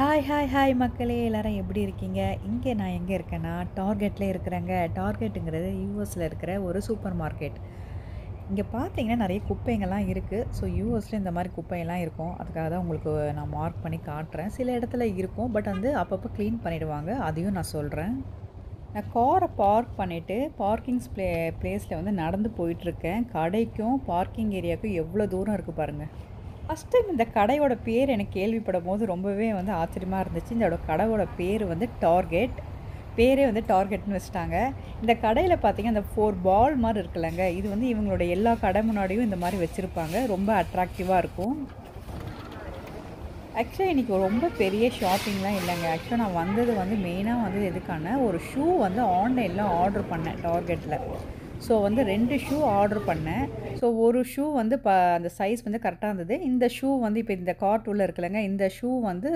hi hi hi மக்களே எல்லாரும் எப்படி இருக்கீங்க இங்கே நான் எங்கே இருக்கேன்னா டார்கெட்டில் இருக்கிறேங்க டார்கெட்டுங்கிறது யூஎஸில் இருக்கிற ஒரு சூப்பர் மார்க்கெட் இங்கே பார்த்தீங்கன்னா நிறைய குப்பைங்கள்லாம் இருக்குது ஸோ யூஎஸில் இந்த மாதிரி குப்பையெல்லாம் இருக்கும் அதுக்காக தான் உங்களுக்கு நான் மார்க் பண்ணி காட்டுறேன் சில இடத்துல இருக்கும் பட் வந்து அப்பப்போ க்ளீன் பண்ணிவிடுவாங்க அதையும் நான் சொல்கிறேன் நான் காரை பார்க் பண்ணிவிட்டு பார்க்கிங்ஸ் ப்ளே ப்ளேஸில் வந்து நடந்து போயிட்டுருக்கேன் கடைக்கும் பார்க்கிங் ஏரியாவுக்கும் எவ்வளோ தூரம் இருக்குது பாருங்கள் ஃபஸ்ட் டைம் இந்த கடையோட பேர் எனக்கு கேள்விப்படும் போது ரொம்பவே வந்து ஆச்சரியமாக இருந்துச்சு இதோட கடையோட பேர் வந்து டார்கெட் பேரே வந்து டார்கெட்னு வச்சுட்டாங்க இந்த கடையில் பார்த்தீங்கன்னா அந்த ஃபோர் பால் மாதிரி இருக்குல்லங்க இது வந்து இவங்களோட எல்லா கடை முன்னாடியும் இந்த மாதிரி வச்சுருப்பாங்க ரொம்ப அட்ராக்டிவாக இருக்கும் ஆக்சுவலாக இன்றைக்கி ரொம்ப பெரிய ஷாப்பிங்லாம் இல்லைங்க ஆக்சுவலாக நான் வந்தது வந்து மெயினாக வந்து எதுக்கான ஒரு ஷூ வந்து ஆன்லைனில் ஆர்டர் பண்ணேன் டார்கெட்டில் ஸோ வந்து ரெண்டு ஷூ ஆர்டர் பண்ணேன் ஸோ ஒரு ஷூ வந்து ப அந்த சைஸ் வந்து கரெக்டாக இருந்தது இந்த ஷூ வந்து இப்போ இந்த கார்ட் உள்ளே இருக்குல்லங்க இந்த ஷூ வந்து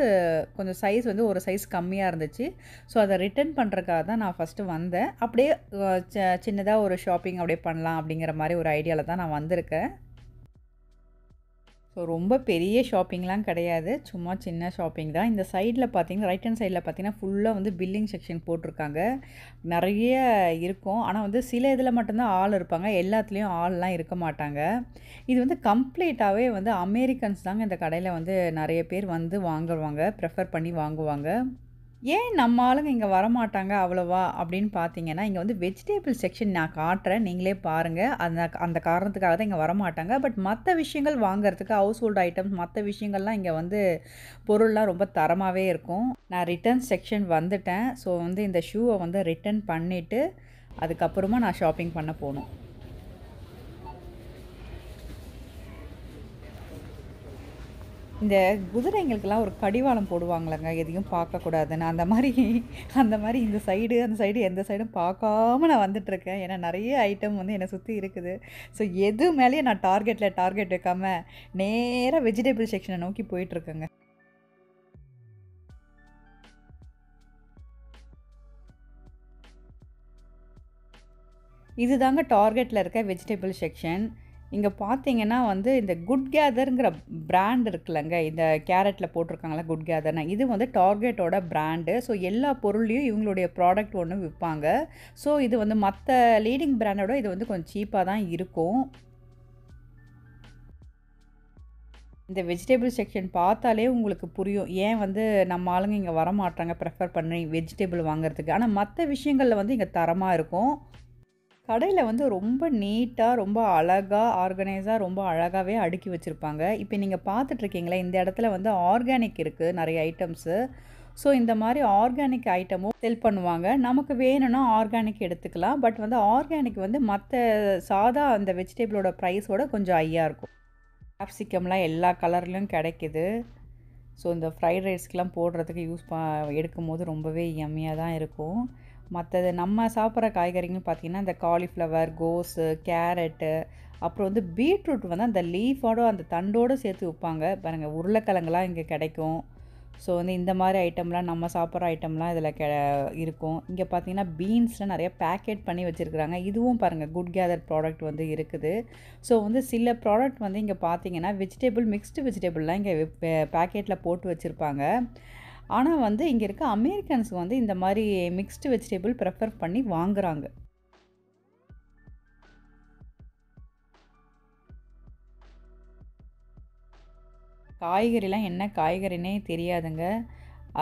கொஞ்சம் சைஸ் வந்து ஒரு சைஸ் கம்மியாக இருந்துச்சு ஸோ அதை ரிட்டர்ன் பண்ணுறக்காக தான் நான் ஃபஸ்ட்டு வந்தேன் அப்படியே சின்னதாக ஒரு ஷாப்பிங் அப்படியே பண்ணலாம் அப்படிங்கிற மாதிரி ஒரு ஐடியாவில் தான் நான் வந்திருக்கேன் ஸோ ரொம்ப பெரிய ஷாப்பிங்லாம் கிடையாது சும்மா சின்ன ஷாப்பிங் தான் இந்த சைடில் பார்த்தீங்கன்னா ரைட் ஹேண்ட் சைடில் பார்த்தீங்கன்னா ஃபுல்லாக வந்து பில்லிங் செக்ஷன் போட்டிருக்காங்க நிறைய இருக்கும் ஆனால் வந்து சில இதில் மட்டும்தான் ஆள் இருப்பாங்க எல்லாத்துலேயும் ஆள்லாம் இருக்க மாட்டாங்க இது வந்து கம்ப்ளீட்டாகவே வந்து அமெரிக்கன்ஸ் தாங்க இந்த கடையில் வந்து நிறைய பேர் வந்து வாங்குவாங்க ப்ரெஃபர் பண்ணி வாங்குவாங்க ஏன் நம்ம ஆளுங்க இங்கே வரமாட்டாங்க அவ்வளோவா அப்படின்னு பார்த்தீங்கன்னா இங்கே வந்து வெஜிடேபிள் செக்ஷன் நான் காட்டுறேன் நீங்களே பாருங்கள் அந்த அந்த காரணத்துக்காக தான் இங்கே வரமாட்டாங்க பட் மற்ற விஷயங்கள் வாங்குறதுக்கு ஹவுஸ் ஹோல்ட் ஐட்டம்ஸ் மற்ற விஷயங்கள்லாம் இங்கே வந்து பொருள்லாம் ரொம்ப தரமாகவே இருக்கும் நான் ரிட்டர்ன் செக்ஷன் வந்துட்டேன் ஸோ வந்து இந்த ஷூவை வந்து ரிட்டர்ன் பண்ணிவிட்டு அதுக்கப்புறமா நான் ஷாப்பிங் பண்ண போகணும் இந்த குதிரைங்களுக்கெல்லாம் ஒரு கடிவாளம் போடுவாங்களேங்க எதையும் பார்க்கக்கூடாதுன்னு அந்த மாதிரி அந்த மாதிரி இந்த சைடு அந்த சைடு எந்த சைடும் பார்க்காம நான் வந்துட்டுருக்கேன் ஏன்னா நிறைய ஐட்டம் வந்து என்னை சுற்றி இருக்குது ஸோ எது மேலேயே நான் டார்கெட்டில் டார்கெட் வைக்காமல் நேராக வெஜிடபிள் செக்ஷனை நோக்கி போயிட்டுருக்கேங்க இதுதாங்க டார்கெட்டில் இருக்க வெஜிடபிள் செக்ஷன் இங்கே பார்த்தீங்கன்னா வந்து இந்த குட் கேதருங்கிற பிராண்ட் இருக்குல்லங்க இந்த கேரட்டில் போட்டிருக்காங்களா குட் கேதர்னா இது வந்து டார்கெட்டோட பிராண்டு ஸோ எல்லா பொருளையும் இவங்களுடைய ப்ராடக்ட் ஒன்று விற்பாங்க ஸோ இது வந்து மற்ற லீடிங் பிராண்டோட இது வந்து கொஞ்சம் சீப்பாக தான் இருக்கும் இந்த வெஜிடபிள் செக்ஷன் பார்த்தாலே உங்களுக்கு புரியும் ஏன் வந்து நம்ம ஆளுங்க இங்கே வரமாட்டாங்க ப்ரெஃபர் பண்ணி வெஜிடபிள் வாங்குறதுக்கு ஆனால் மற்ற விஷயங்களில் வந்து இங்கே தரமாக இருக்கும் கடையில் வந்து ரொம்ப நீட்டாக ரொம்ப அழகாக ஆர்கனைஸாக ரொம்ப அழகாகவே அடுக்கி வச்சுருப்பாங்க இப்போ நீங்கள் பார்த்துட்ருக்கீங்களே இந்த இடத்துல வந்து ஆர்கானிக் இருக்குது நிறைய ஐட்டம்ஸு ஸோ இந்த மாதிரி ஆர்கானிக் ஐட்டமும் செல் பண்ணுவாங்க நமக்கு வேணும்னா ஆர்கானிக் எடுத்துக்கலாம் பட் வந்து ஆர்கானிக் வந்து மற்ற சாதா அந்த வெஜிடபிளோட ப்ரைஸோட கொஞ்சம் ஹையாக இருக்கும் கேப்சிக்கம்லாம் எல்லா கலர்லேயும் கிடைக்கிது ஸோ இந்த ஃப்ரைட் ரைஸ்க்கெலாம் போடுறதுக்கு யூஸ் ப எடுக்கும் போது ரொம்பவே எம்மியாக தான் இருக்கும் மற்றது நம்ம சாப்பிட்ற காய்கறிங்கன்னு பார்த்திங்கன்னா இந்த காலிஃப்ளவர் கோஸு கேரட்டு அப்புறம் வந்து பீட்ரூட் வந்து அந்த லீஃபோட அந்த தண்டோடு சேர்த்து வைப்பாங்க பாருங்கள் உருளைக்கிழங்குலாம் இங்கே கிடைக்கும் ஸோ வந்து இந்த மாதிரி ஐட்டம்லாம் நம்ம சாப்பிட்ற ஐட்டம்லாம் இதில் கெ இருக்கும் இங்கே பார்த்தீங்கன்னா பீன்ஸ்லாம் நிறைய பேக்கெட் பண்ணி வச்சுருக்குறாங்க இதுவும் பாருங்கள் குட் கேதர் ப்ராடக்ட் வந்து இருக்குது ஸோ வந்து சில ப்ராடக்ட் வந்து இங்கே பார்த்தீங்கன்னா வெஜிடபிள் மிக்ஸ்டு வெஜிடபிள்லாம் இங்கே பேக்கெட்டில் போட்டு வச்சுருப்பாங்க ஆனால் வந்து இங்கே இருக்க அமெரிக்கன்ஸ் வந்து இந்த மாதிரி மிக்ஸ்டு வெஜிடபிள் ப்ரிஃபர் பண்ணி வாங்குகிறாங்க காய்கறிலாம் என்ன காய்கறினே தெரியாதுங்க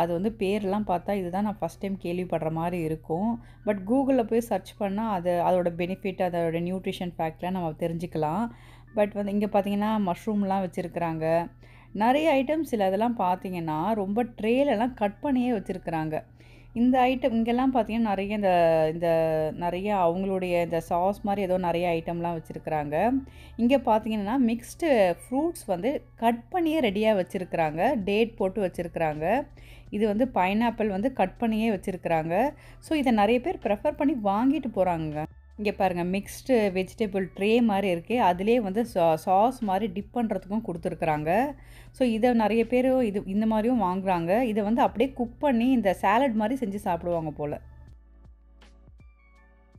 அது வந்து பேர்லாம் பார்த்தா இதுதான் நான் ஃபஸ்ட் டைம் கேள்விப்படுற மாதிரி இருக்கும் பட் கூகுளில் போய் சர்ச் பண்ணால் அது அதோடய பெனிஃபிட் அதோடய நியூட்ரிஷன் ஃபேக்ட்லாம் நம்ம தெரிஞ்சுக்கலாம் பட் வந்து இங்கே பார்த்திங்கன்னா மஷ்ரூம்லாம் வச்சுருக்குறாங்க நிறைய ஐட்டம்ஸ் இல்லை அதெல்லாம் பார்த்தீங்கன்னா ரொம்ப ட்ரேலெல்லாம் கட் பண்ணியே வச்சுருக்குறாங்க இந்த ஐட்டம் இங்கெல்லாம் பார்த்தீங்கன்னா நிறைய இந்த இந்த நிறைய அவங்களுடைய இந்த சாஸ் மாதிரி ஏதோ நிறைய ஐட்டம்லாம் வச்சுருக்குறாங்க இங்கே பார்த்தீங்கன்னா மிக்ஸ்டு ஃப்ரூட்ஸ் வந்து கட் பண்ணியே ரெடியாக வச்சுருக்குறாங்க டேட் போட்டு வச்சுருக்குறாங்க இது வந்து பைனாப்பிள் வந்து கட் பண்ணியே வச்சுருக்குறாங்க ஸோ இதை நிறைய பேர் ப்ரெஃபர் பண்ணி வாங்கிட்டு போகிறாங்க இங்கே பாருங்கள் மிக்ஸ்டு வெஜிடபிள் ட்ரே மாதிரி இருக்குது அதிலே வந்து சா சாஸ் மாதிரி டிப் பண்ணுறதுக்கும் கொடுத்துருக்குறாங்க ஸோ இதை நிறைய பேர் இது இந்த மாதிரியும் வாங்குகிறாங்க இதை வந்து அப்படியே குக் பண்ணி இந்த சேலட் மாதிரி செஞ்சு சாப்பிடுவாங்க போல்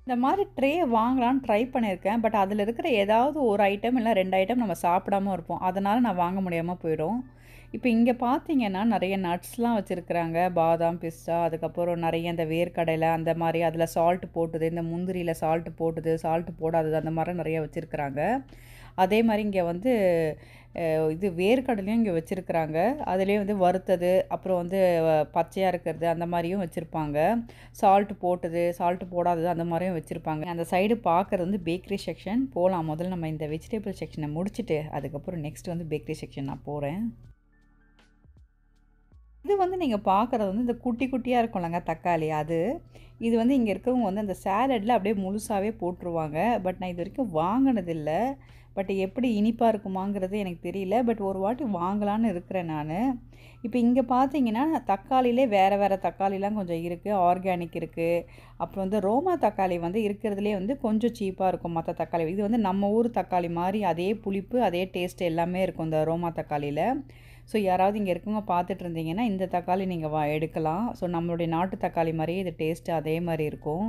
இந்த மாதிரி ட்ரே வாங்கலான்னு ட்ரை பண்ணியிருக்கேன் பட் அதில் இருக்கிற ஏதாவது ஒரு ஐட்டம் இல்லை ரெண்டு ஐட்டம் நம்ம சாப்பிடாமல் இருப்போம் அதனால் நான் வாங்க முடியாமல் போயிடும் இப்போ இங்கே பார்த்தீங்கன்னா நிறைய நட்ஸ்லாம் வச்சுருக்குறாங்க பாதாம் பிஸ்தா அதுக்கப்புறம் நிறைய இந்த வேர்க்கடையில் அந்த மாதிரி அதில் சால்ட்டு போட்டுது இந்த முந்திரியில் சால்ட்டு போட்டுது சால்ட்டு போடாதது அந்த மாதிரி நிறைய வச்சுருக்குறாங்க அதே மாதிரி இங்கே வந்து இது வேர்க்கடலையும் இங்கே வச்சுருக்குறாங்க அதுலேயும் வந்து வறுத்தது அப்புறம் வந்து பச்சையாக இருக்கிறது அந்த மாதிரியும் வச்சுருப்பாங்க சால்ட்டு போட்டது சால்ட்டு போடாதது அந்த மாதிரியும் வச்சுருப்பாங்க அந்த சைடு பார்க்குறது வந்து பேக்கரி செக்ஷன் போகலாம் முதல்ல நம்ம இந்த வெஜிடபிள் செக்ஷனை முடிச்சுட்டு அதுக்கப்புறம் நெக்ஸ்ட் வந்து பேக்கரி செக்ஷன் நான் போகிறேன் இது வந்து நீங்கள் பார்க்குறது வந்து இந்த குட்டி குட்டியாக இருக்கும்லங்க தக்காளி அது இது வந்து இங்கே இருக்கவங்க வந்து அந்த சேலடில் அப்படியே முழுசாகவே போட்டுருவாங்க பட் நான் இது வரைக்கும் வாங்கினதில்லை பட் எப்படி இனிப்பாக இருக்குமாங்கிறது எனக்கு தெரியல பட் ஒரு வாட்டி வாங்கலான்னு இருக்கிறேன் நான் இப்போ இங்கே பார்த்தீங்கன்னா தக்காளியிலே வேறு வேறு தக்காளிலாம் கொஞ்சம் இருக்குது ஆர்கானிக் இருக்குது அப்புறம் வந்து ரோமா தக்காளி வந்து இருக்கிறதுலே வந்து கொஞ்சம் சீப்பாக இருக்கும் மற்ற தக்காளி இது வந்து நம்ம ஊர் தக்காளி மாதிரி அதே புளிப்பு அதே டேஸ்ட் எல்லாமே இருக்கும் இந்த ரோமா தக்காளியில் ஸோ யாராவது இங்கே இருக்கவங்க பார்த்துட்டு இருந்தீங்கன்னா இந்த தக்காளி நீங்கள் வா எடுக்கலாம் ஸோ நம்மளுடைய நாட்டு தக்காளி மாதிரியே இது டேஸ்ட்டு அதே மாதிரி இருக்கும்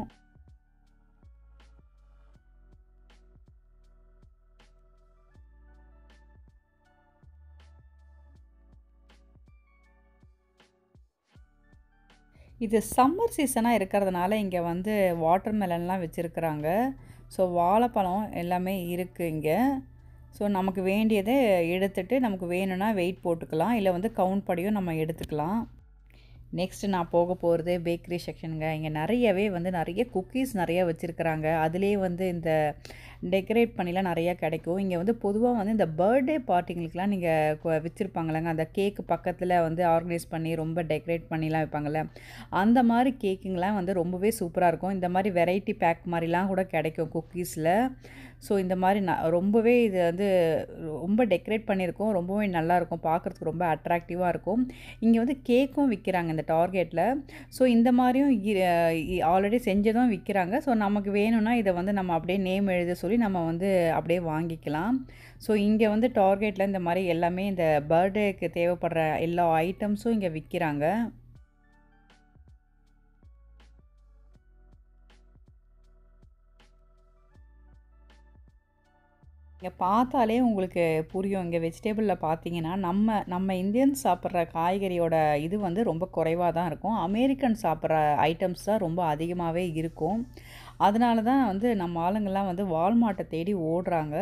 இது சம்மர் சீசனாக இருக்கிறதுனால இங்கே வந்து வாட்டர் மெலன்லாம் வச்சுருக்குறாங்க ஸோ வாழைப்பழம் எல்லாமே இருக்குது இங்கே ஸோ நமக்கு வேண்டியதை எடுத்துகிட்டு நமக்கு வேணும்னா வெயிட் போட்டுக்கலாம் இல்லை வந்து கவுண்ட் படியும் நம்ம எடுத்துக்கலாம் நெக்ஸ்ட் நான் போக போகிறது பேக்கரி செக்ஷனுங்க இங்கே நிறையவே வந்து நிறைய குக்கீஸ் நிறையா வச்சுருக்குறாங்க அதுலேயே வந்து இந்த டெக்கரேட் பண்ணிலாம் நிறையா கிடைக்கும் இங்கே வந்து பொதுவாக வந்து இந்த பர்த்டே பார்ட்டிங்களுக்கெலாம் நீங்கள் வச்சுருப்பாங்களேங்க அந்த கேக்கு பக்கத்தில் வந்து ஆர்கனைஸ் பண்ணி ரொம்ப டெக்கரேட் பண்ணிலாம் வைப்பாங்கள்ல அந்த மாதிரி கேக்குங்கெலாம் வந்து ரொம்பவே சூப்பராக இருக்கும் இந்த மாதிரி வெரைட்டி பேக் மாதிரிலாம் கூட கிடைக்கும் குக்கீஸில் ஸோ இந்த மாதிரி நான் ரொம்பவே இது வந்து ரொம்ப டெக்கரேட் பண்ணியிருக்கோம் ரொம்பவே நல்லாயிருக்கும் பார்க்குறதுக்கு ரொம்ப அட்ராக்டிவாக இருக்கும் இங்கே வந்து கேக்கும் விற்கிறாங்க இந்த டார்கெட்டில் ஸோ இந்த மாதிரியும் ஆல்ரெடி செஞ்சதும் விற்கிறாங்க ஸோ நமக்கு வேணும்னா இதை வந்து நம்ம அப்படியே நேம் எழுத சொல்லி நம்ம வந்து அப்படியே வாங்கிக்கலாம் ஸோ இங்கே வந்து டார்கெட்டில் இந்த மாதிரி எல்லாமே இந்த பர்த்டேக்கு தேவைப்படுற எல்லா ஐட்டம்ஸும் இங்கே விற்கிறாங்க இங்கே பார்த்தாலே உங்களுக்கு புரியும் இங்கே வெஜிடேபிளில் பார்த்தீங்கன்னா நம்ம நம்ம இந்தியன் சாப்பிட்ற காய்கறியோட இது வந்து ரொம்ப குறைவாக தான் இருக்கும் அமெரிக்கன் சாப்பிட்ற ஐட்டம்ஸ் தான் ரொம்ப அதிகமாகவே இருக்கும் அதனால தான் வந்து நம்ம ஆளுங்கள்லாம் வந்து வால்மார்ட்டை தேடி ஓடுறாங்க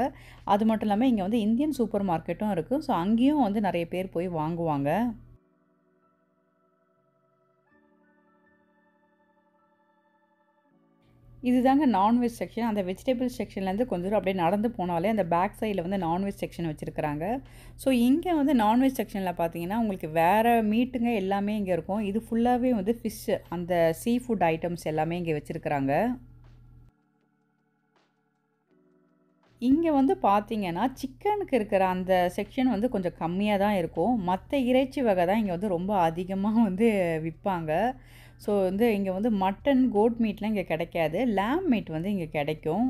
அது மட்டும் இல்லாமல் இங்கே வந்து இந்தியன் சூப்பர் மார்க்கெட்டும் இருக்குது ஸோ அங்கேயும் வந்து நிறைய பேர் போய் வாங்குவாங்க இதுதாங்க நான்வெஜ் செக்ஷன் அந்த வெஜிடபிள்ஸ் செக்ஷன்லேருந்து கொஞ்சம் அப்படியே நடந்து போனாலே அந்த பேக் சைடில் வந்து நான்வெஜ் செக்ஷன் வச்சுருக்கிறாங்க ஸோ இங்கே வந்து நான்வெஜ் செக்ஷனில் பார்த்தீங்கன்னா உங்களுக்கு வேறு மீட்டுங்க எல்லாமே இங்கே இருக்கும் இது ஃபுல்லாகவே வந்து ஃபிஷ்ஷு அந்த சீ ஃபுட் ஐட்டம்ஸ் எல்லாமே இங்கே வச்சுருக்குறாங்க இங்கே வந்து பார்த்தீங்கன்னா சிக்கனுக்கு இருக்கிற அந்த செக்ஷன் வந்து கொஞ்சம் கம்மியாக தான் இருக்கும் மற்ற இறைச்சி வகை தான் இங்கே வந்து ரொம்ப அதிகமாக வந்து விற்பாங்க ஸோ வந்து இங்கே வந்து மட்டன் கோட் மீட்லாம் இங்கே கிடைக்காது லேம் மீட் வந்து இங்கே கிடைக்கும்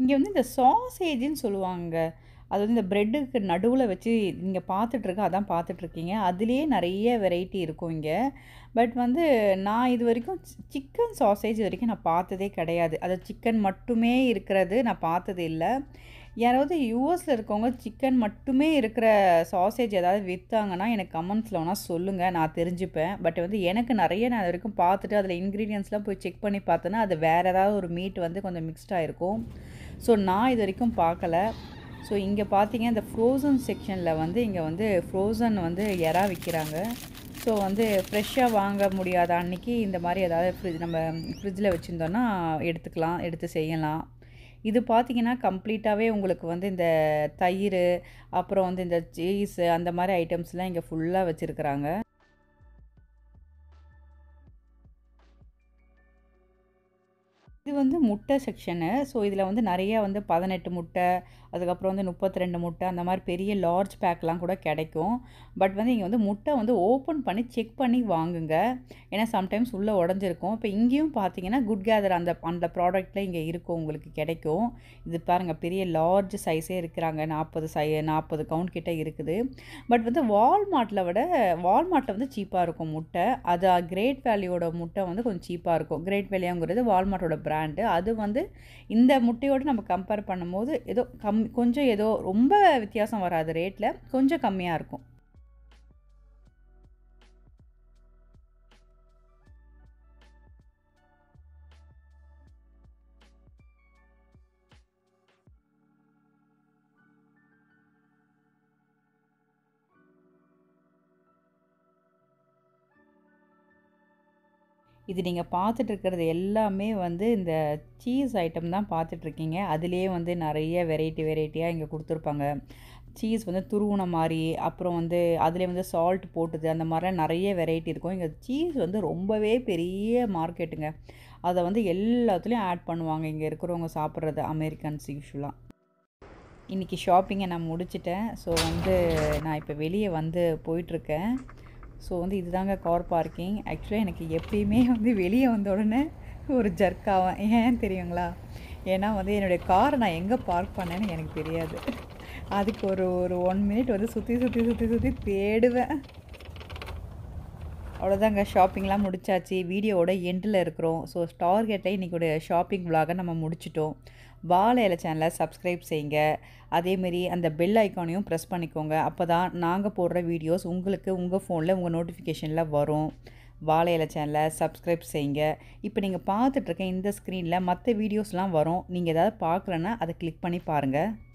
இங்கே வந்து இந்த சாசேஜின்னு சொல்லுவாங்க அது வந்து இந்த ப்ரெட்டுக்கு நடுவில் வச்சு நீங்கள் பார்த்துட்ருக்க அதான் பார்த்துட்ருக்கீங்க அதுலேயே நிறைய வெரைட்டி இருக்கும் இங்கே பட் வந்து நான் இது வரைக்கும் சிக்கன் சாசேஜ் வரைக்கும் நான் பார்த்ததே கிடையாது அது சிக்கன் மட்டுமே இருக்கிறது நான் பார்த்தது இல்லை யாராவது யூஎஸில் இருக்கவங்க சிக்கன் மட்டுமே இருக்கிற சாசேஜ் ஏதாவது விற்றாங்கன்னா எனக்கு கமெண்ட்ஸில் வேணால் சொல்லுங்கள் நான் தெரிஞ்சுப்பேன் பட் வந்து எனக்கு நிறைய நான் இது வரைக்கும் பார்த்துட்டு அதில் இன்க்ரீடியன்ஸ்லாம் போய் செக் பண்ணி பார்த்தேன்னா அது வேறு ஏதாவது ஒரு மீட் வந்து கொஞ்சம் மிக்ஸ்டாக இருக்கும் ஸோ நான் இது வரைக்கும் பார்க்கல ஸோ இங்கே பார்த்தீங்க இந்த ஃப்ரோசன் செக்ஷனில் வந்து இங்கே வந்து ஃப்ரோசன் வந்து எறா விற்கிறாங்க ஸோ வந்து ஃப்ரெஷ்ஷாக வாங்க முடியாத அன்னைக்கு இந்த மாதிரி ஏதாவது ஃப்ரிட்ஜ் நம்ம ஃப்ரிட்ஜில் வச்சுருந்தோன்னா எடுத்துக்கலாம் எடுத்து செய்யலாம் இது பார்த்திங்கன்னா கம்ப்ளீட்டாகவே உங்களுக்கு வந்து இந்த தயிர் அப்புறம் வந்து இந்த சீஸு அந்த மாதிரி ஐட்டம்ஸ்லாம் இங்கே ஃபுல்லாக வச்சுருக்குறாங்க இது வந்து முட்டை செக்ஷனு ஸோ இதில் வந்து நிறையா வந்து பதினெட்டு முட்டை அதுக்கப்புறம் வந்து முப்பத்தி ரெண்டு முட்டை அந்த மாதிரி பெரிய லார்ஜ் பேக்லாம் கூட கிடைக்கும் பட் வந்து இங்கே வந்து முட்டை வந்து ஓப்பன் பண்ணி செக் பண்ணி வாங்குங்க ஏன்னா சம்டைம்ஸ் உள்ளே உடஞ்சிருக்கும் இப்போ இங்கேயும் பார்த்தீங்கன்னா குட் கேதர் அந்த அந்த ப்ராடக்டில் இங்கே இருக்கும் உங்களுக்கு கிடைக்கும் இது பாருங்கள் பெரிய லார்ஜ் சைஸே இருக்கிறாங்க நாற்பது சை நாற்பது கவுண்ட் கிட்டே இருக்குது பட் வந்து வால்மார்ட்டில் விட வால்மார்ட்டில் வந்து சீப்பாக இருக்கும் முட்டை அது கிரேட் வேல்யூவோட முட்டை வந்து கொஞ்சம் சீப்பாக இருக்கும் கிரேட் வேல்யூங்கிறது வால்மார்ட்டோட பிராண்ட் பிராண்டு அது வந்து இந்த முட்டையோடு நம்ம கம்பேர் பண்ணும்போது ஏதோ கம் கொஞ்சம் ஏதோ ரொம்ப வித்தியாசம் வராது ரேட்டில் கொஞ்சம் கம்மியாக இருக்கும் இது நீங்கள் பார்த்துட்டு இருக்கிறது எல்லாமே வந்து இந்த சீஸ் ஐட்டம் தான் பார்த்துட்ருக்கீங்க அதுலேயே வந்து நிறைய வெரைட்டி வெரைட்டியாக இங்கே கொடுத்துருப்பாங்க சீஸ் வந்து துருவுன மாதிரி அப்புறம் வந்து அதிலே வந்து சால்ட் போட்டுது அந்த மாதிரிலாம் நிறைய வெரைட்டி இருக்கும் இங்கே சீஸ் வந்து ரொம்பவே பெரிய மார்க்கெட்டுங்க அதை வந்து எல்லாத்துலேயும் ஆட் பண்ணுவாங்க இங்கே இருக்கிறவங்க சாப்பிட்றது அமெரிக்கன்ஸ் யூஷுவலாக இன்றைக்கி ஷாப்பிங்கை நான் முடிச்சிட்டேன் ஸோ வந்து நான் இப்போ வெளியே வந்து போயிட்டுருக்கேன் ஸோ வந்து இதுதாங்க கார் பார்க்கிங் ஆக்சுவலாக எனக்கு எப்பயுமே வந்து வெளியே வந்த உடனே ஒரு ஜர்க் ஆகும் ஏன் தெரியுங்களா ஏன்னா வந்து என்னுடைய காரை நான் எங்கே பார்க் பண்ணேன்னு எனக்கு தெரியாது அதுக்கு ஒரு ஒரு ஒன் மினிட் வந்து சுற்றி சுற்றி சுற்றி சுற்றி தேடுவேன் அவ்வளோதாங்க ஷாப்பிங்லாம் முடிச்சாச்சு வீடியோவோட எண்டில் இருக்கிறோம் ஸோ டார்கெட்டை இன்றைக்கோடைய ஷாப்பிங் விலாக நம்ம முடிச்சிட்டோம் வாழை இலை சேனலை சப்ஸ்கிரைப் செய்யுங்க அதேமாரி அந்த பெல் ஐக்கானையும் ப்ரெஸ் பண்ணிக்கோங்க அப்போ தான் நாங்கள் போடுற வீடியோஸ் உங்களுக்கு உங்கள் ஃபோனில் உங்கள் நோட்டிஃபிகேஷனில் வரும் வாழை இலை சேனலை சப்ஸ்கிரைப் செய்யுங்க இப்போ நீங்கள் பார்த்துட்ருக்க இந்த ஸ்க்ரீனில் மற்ற வீடியோஸ்லாம் வரும் நீங்கள் எதாவது பார்க்குறேன்னா அதை கிளிக் பண்ணி பாருங்கள்